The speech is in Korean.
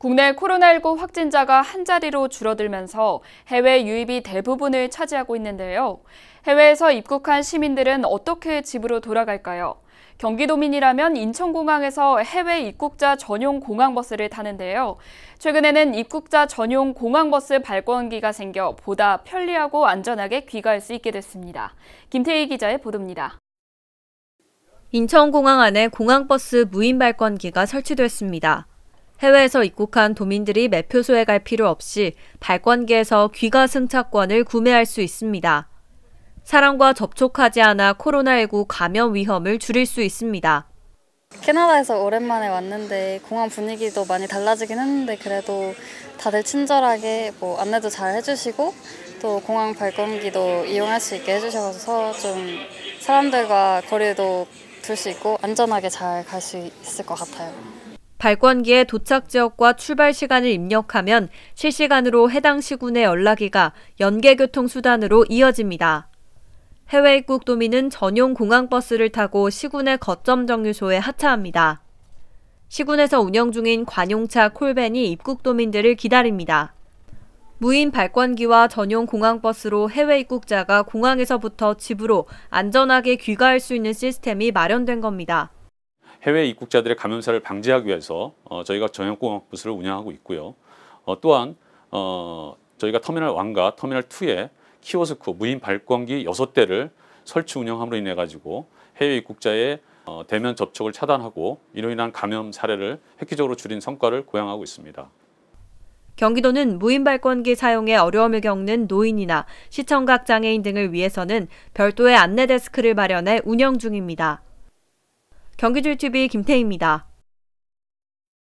국내 코로나19 확진자가 한 자리로 줄어들면서 해외 유입이 대부분을 차지하고 있는데요. 해외에서 입국한 시민들은 어떻게 집으로 돌아갈까요? 경기도민이라면 인천공항에서 해외 입국자 전용 공항버스를 타는데요. 최근에는 입국자 전용 공항버스 발권기가 생겨 보다 편리하고 안전하게 귀가할 수 있게 됐습니다. 김태희 기자의 보도입니다. 인천공항 안에 공항버스 무인 발권기가 설치됐습니다. 해외에서 입국한 도민들이 매표소에 갈 필요 없이 발권기에서 귀가 승차권을 구매할 수 있습니다. 사람과 접촉하지 않아 코로나19 감염 위험을 줄일 수 있습니다. 캐나다에서 오랜만에 왔는데 공항 분위기도 많이 달라지긴 했는데 그래도 다들 친절하게 뭐 안내도 잘 해주시고 또 공항 발권기도 이용할 수 있게 해주셔서 좀 사람들과 거리도 둘수 있고 안전하게 잘 갈 수 있을 것 같아요. 발권기에 도착 지역과 출발 시간을 입력하면 실시간으로 해당 시군의 연락이가 연계 교통 수단으로 이어집니다. 해외 입국 도민은 전용 공항 버스를 타고 시군의 거점 정류소에 하차합니다. 시군에서 운영 중인 관용차 콜벤이 입국 도민들을 기다립니다. 무인 발권기와 전용 공항버스로 해외 입국자가 공항에서부터 집으로 안전하게 귀가할 수 있는 시스템이 마련된 겁니다. 해외 입국자들의 감염사를 방지하기 위해서 어, 저희가 전용공항 부스를 운영하고 있고요. 어, 또한 어, 저희가 터미널 1과 터미널 2에 키오스크 무인 발권기 6대를 설치 운영함으로 인해 가지고 해외 입국자의 어, 대면 접촉을 차단하고 이로 인한 감염 사례를 획기적으로 줄인 성과를 고양하고 있습니다. 경기도는 무인 발권기 사용에 어려움을 겪는 노인이나 시청각 장애인 등을 위해서는 별도의 안내 데스크를 마련해 운영 중입니다. 경기줄 TV 김태희입니다.